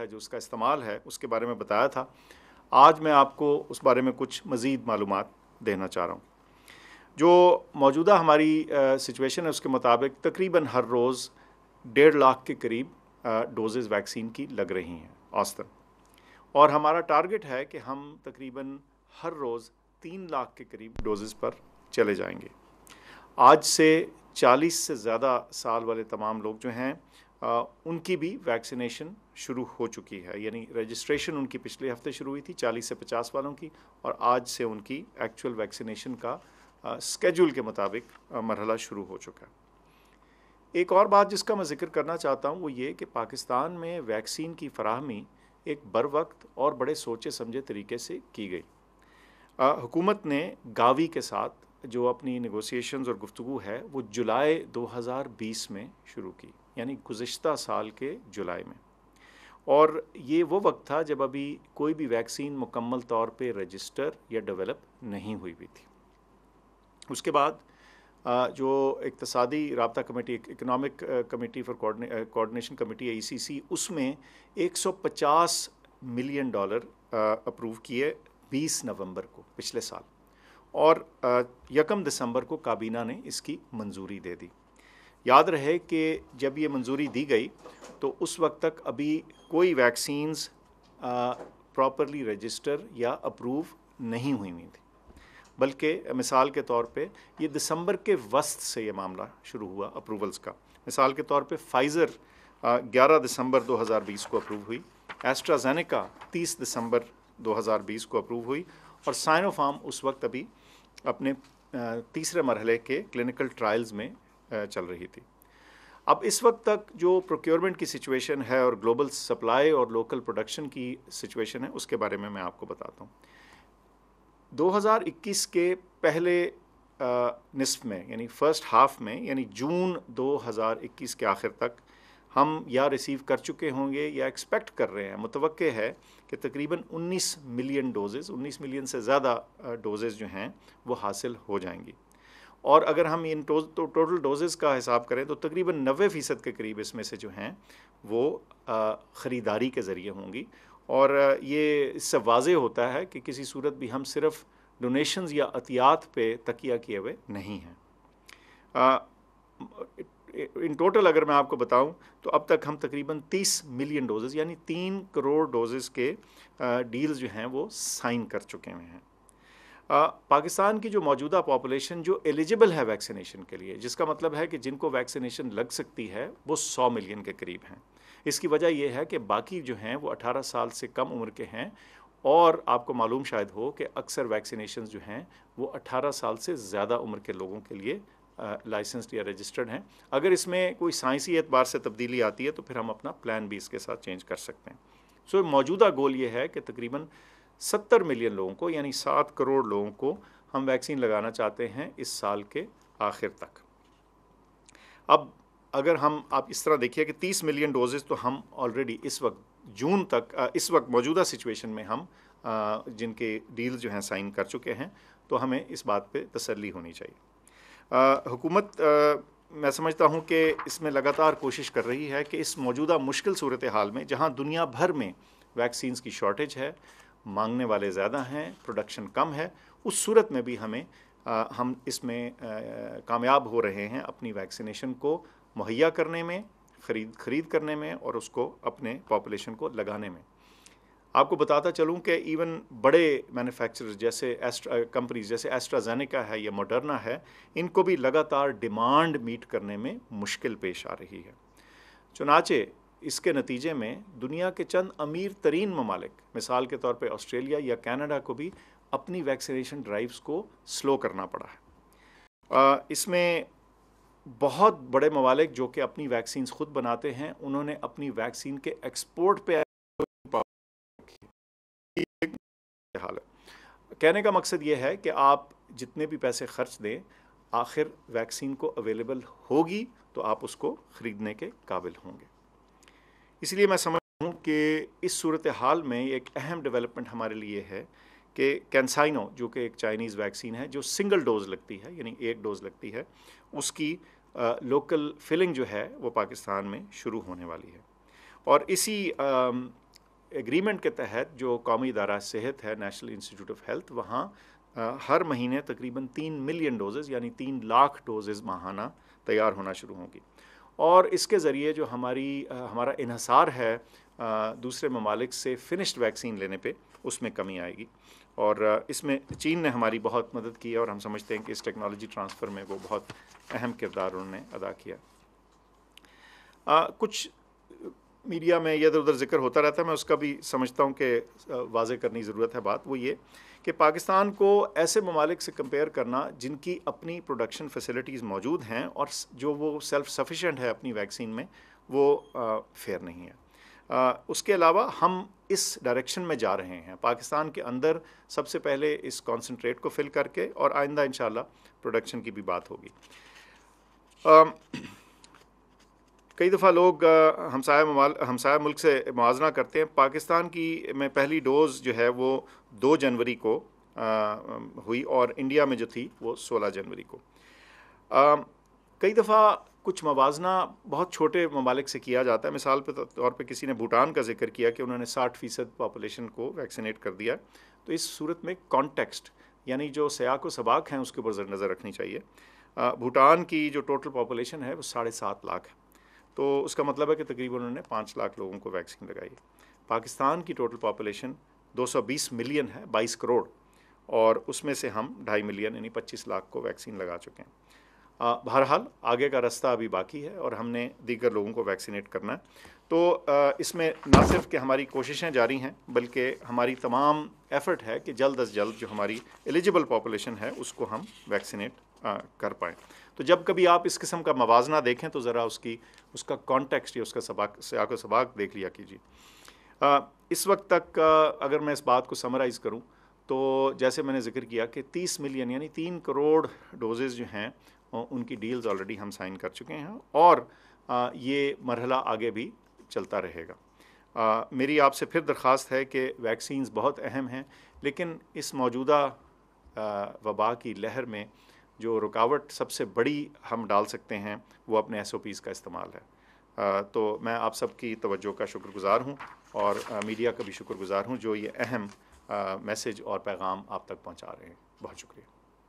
है जो उसका इस्तेमाल है उसके बारे में बताया था आज मैं आपको उस बारे में कुछ मज़ीद मालूम देना चाह रहा हूँ जो मौजूदा हमारी सिचुएशन है उसके मुताबिक तकरीबन हर रोज़ डेढ़ लाख के करीब डोजेज़ वैक्सीन की लग रही हैं औसतन और हमारा टारगेट है कि हम तकरीबन हर रोज़ तीन लाख के करीब डोजेज़ पर चले जाएंगे आज से 40 से ज़्यादा साल वाले तमाम लोग जो हैं उनकी भी वैक्सीनेशन शुरू हो चुकी है यानी रजिस्ट्रेशन उनकी पिछले हफ्ते शुरू हुई थी 40 से 50 वालों की और आज से उनकी एक्चुअल वैक्सीनेशन का स्केड्यूल के मुताबिक मरहला शुरू हो चुका है एक और बात जिसका मैं जिक्र करना चाहता हूँ वो ये कि पाकिस्तान में वैक्सीन की फ़राहमी एक बर वक्त और बड़े सोचे समझे तरीके से की गई आ, हुकूमत ने गावी के साथ जो अपनी निगोसिएशंस और गुफ्तु है वो जुलाई 2020 में शुरू की यानी गुज्त साल के जुलाई में और ये वो वक्त था जब अभी कोई भी वैक्सीन मुकम्मल तौर पे रजिस्टर या डेवलप नहीं हुई हुई थी उसके बाद जो इकतसादी रबता committee economic committee for coordination committee C C e उसमें 150 मिलियन डॉलर अप्रूव किए 20 नवंबर को पिछले साल और यकम दिसंबर को काबीना ने इसकी मंजूरी दे दी याद रहे कि जब ये मंजूरी दी गई तो उस वक्त तक अभी कोई वैक्सीन्स प्रॉपरली रजिस्टर या अप्रूव नहीं हुई हुई थी बल्कि मिसाल के तौर पे ये दिसंबर के वस्त से ये मामला शुरू हुआ अप्रूवल्स का मिसाल के तौर पे फाइज़र 11 दिसंबर 2020 को अप्रूव हुई एस्ट्राजेनेका 30 दिसंबर 2020 को अप्रूव हुई और साइनोफार्म उस वक्त अभी अपने तीसरे मरहले के क्लिनिकल ट्रायल्स में चल रही थी अब इस वक्त तक जो प्रोक्योरमेंट की सिचुएशन है और ग्लोबल सप्लाई और लोकल प्रोडक्शन की सिचुएशन है उसके बारे में मैं आपको बताता हूँ 2021 के पहले निसफ में यानी फ़र्स्ट हाफ में यानी जून 2021 के आखिर तक हम या रिसीव कर चुके होंगे या एक्सपेक्ट कर रहे हैं मुतवक़ है कि तकरीबन 19 मिलियन डोजेज़ 19 मिलियन से ज़्यादा डोजेज़ जो हैं वो हासिल हो जाएंगी और अगर हम इन टो, तो टोटल डोजेज़ का हिसाब करें तो तकरीबन नबे फ़ीसद के करीब इसमें से जो हैं वो ख़रीदारी के ज़रिए होंगी और ये इससे वाज होता है कि किसी सूरत भी हम सिर्फ डोनेशंस या अतियात पे तकिया किए हुए नहीं हैं इन टोटल अगर मैं आपको बताऊं तो अब तक हम तकरीबन 30 मिलियन डोजेज़ यानी तीन करोड़ डोजेज़ के डील्स जो हैं वो साइन कर चुके हुए हैं पाकिस्तान की जो मौजूदा पॉपुलेशन जो एलिजिबल है वैक्सीनेशन के लिए जिसका मतलब है कि जिनको वैक्सीनेशन लग सकती है वो सौ मिलियन के करीब हैं इसकी वजह यह है कि बाकी जो हैं वो 18 साल से कम उम्र के हैं और आपको मालूम शायद हो कि अक्सर वैक्सीनेशन जो हैं वो 18 साल से ज़्यादा उम्र के लोगों के लिए लाइसेंसड या रजिस्टर्ड हैं अगर इसमें कोई साइंसी एतबार से तब्दीली आती है तो फिर हम अपना प्लान भी इसके साथ चेंज कर सकते हैं सो so, मौजूदा गोल ये है कि तकरीबन सत्तर मिलियन लोगों को यानी सात करोड़ लोगों को हम वैक्सीन लगाना चाहते हैं इस साल के आखिर तक अब अगर हम आप इस तरह देखिए कि 30 मिलियन डोजेज तो हम ऑलरेडी इस वक्त जून तक इस वक्त मौजूदा सिचुएशन में हम जिनके डील जो हैं साइन कर चुके हैं तो हमें इस बात पे तसल्ली होनी चाहिए हुकूमत मैं समझता हूँ कि इसमें लगातार कोशिश कर रही है कि इस मौजूदा मुश्किल सूरत हाल में जहाँ दुनिया भर में वैक्सीन्स की शॉर्टेज है मांगने वाले ज़्यादा हैं प्रोडक्शन कम है उस सूरत में भी हमें आ, हम इसमें कामयाब हो रहे हैं अपनी वैक्सीनेशन को मुहैया करने में खरीद खरीद करने में और उसको अपने पॉपुलेशन को लगाने में आपको बताता चलूं कि इवन बड़े मैन्युफैक्चरर्स जैसे एस्ट्रा कंपनीज जैसे एस्ट्राजेनिका है या मोडर्ना है इनको भी लगातार डिमांड मीट करने में मुश्किल पेश आ रही है चुनाचे इसके नतीजे में दुनिया के चंद अमीर तरीन ममालिक मिसाल के तौर पे ऑस्ट्रेलिया या कनाडा को भी अपनी वैक्सीनेशन ड्राइव्स को स्लो करना पड़ा है इसमें बहुत बड़े ममालिक जो कि अपनी वैक्सीन खुद बनाते हैं उन्होंने अपनी वैक्सीन के एक्सपोर्ट पे हाल है कहने का मकसद ये है कि आप जितने भी पैसे खर्च दें आखिर वैक्सीन को अवेलेबल होगी तो आप उसको ख़रीदने के काबिल होंगे इसलिए मैं समझ हूँ कि इस सूरत हाल में एक अहम डेवलपमेंट हमारे लिए है कि कैंसाइनो जो कि एक चाइनीज़ वैक्सीन है जो सिंगल डोज लगती है यानी एक डोज लगती है उसकी लोकल फिलिंग जो है वो पाकिस्तान में शुरू होने वाली है और इसी एग्रीमेंट के तहत जो कौमी इदारा सेहत है नेशनल इंस्टीट्यूट ऑफ हेल्थ वहाँ हर महीने तकरीबन तीन मिलियन डोजेज़ यानी तीन लाख डोजेज़ माहाना तैयार होना शुरू होंगी और इसके ज़रिए जो हमारी आ, हमारा इहसार है आ, दूसरे ममालिक से फिनिश्ड वैक्सीन लेने पे उसमें कमी आएगी और इसमें चीन ने हमारी बहुत मदद की और हम समझते हैं कि इस टेक्नोलॉजी ट्रांसफ़र में वो बहुत अहम किरदार उन्होंने अदा किया आ, कुछ मीडिया में इधर उधर जिक्र होता रहता है मैं उसका भी समझता हूँ कि वाजे करनी ज़रूरत है बात वो ये कि पाकिस्तान को ऐसे ममालिक से कंपेयर करना जिनकी अपनी प्रोडक्शन फैसिलिटीज़ मौजूद हैं और जो वो सेल्फ सफिशेंट है अपनी वैक्सीन में वो फेयर नहीं है आ, उसके अलावा हम इस डायरेक्शन में जा रहे हैं पाकिस्तान के अंदर सबसे पहले इस कॉन्सनट्रेट को फिल करके और आइंदा इन प्रोडक्शन की भी बात होगी कई दफ़ा लोग हमसाय हमसाय मुल्क से मुजना करते हैं पाकिस्तान की में पहली डोज़ जो है वो दो जनवरी को आ, हुई और इंडिया में जो थी वो सोलह जनवरी को आ, कई दफ़ा कुछ मवाजना बहुत छोटे ममालिक से किया जाता है मिसाल के तौर पर किसी ने भूटान का जिक्र किया कि उन्होंने साठ फ़ीसद पापोलेशन को वैक्सीनेट कर दिया तो इस सूरत में कॉन्टेक्स्ट यानी जो सयाक व सबाक हैं उसके ऊपर नज़र रखनी चाहिए भूटान की जो टोटल पापोलेशन है वो साढ़े सात लाख है तो उसका मतलब है कि तकरीबन उन्होंने पाँच लाख लोगों को वैक्सीन लगाई पाकिस्तान की टोटल पॉपुलेशन 220 मिलियन है 22 करोड़ और उसमें से हम ढाई मिलियन यानी 25 लाख को वैक्सीन लगा चुके हैं बहरहाल आगे का रास्ता अभी बाकी है और हमने दीगर लोगों को वैक्सीनेट करना है तो आ, इसमें ना सिर्फ कि हमारी कोशिशें जारी हैं बल्कि हमारी तमाम एफ़र्ट है कि जल्द अज जल्द जो हमारी एलिजिबल पॉपुलेशन है उसको हम वैक्सीनेट हाँ, कर पाएँ तो जब कभी आप इस किस्म का मवाजना देखें तो ज़रा उसकी उसका कॉन्टेक्स्ट या उसका सबाक से आकर सबाक देख लिया कीजिए इस वक्त तक अगर मैं इस बात को समराइज़ करूँ तो जैसे मैंने जिक्र किया कि 30 मिलियन यानी तीन करोड़ डोजेज़ जो हैं उनकी डील्स ऑलरेडी हम साइन कर चुके हैं और ये मरहला आगे भी चलता रहेगा आ, मेरी आपसे फिर दरख्वास्त है कि वैक्सीन्स बहुत अहम हैं लेकिन इस मौजूदा वबा की लहर में जो रुकावट सबसे बड़ी हम डाल सकते हैं वो अपने एस का इस्तेमाल है आ, तो मैं आप सबकी तवज्जो का शुक्रगुजार हूँ और आ, मीडिया का भी शुक्रगुजार हूँ जो ये अहम मैसेज और पैगाम आप तक पहुँचा रहे हैं बहुत शुक्रिया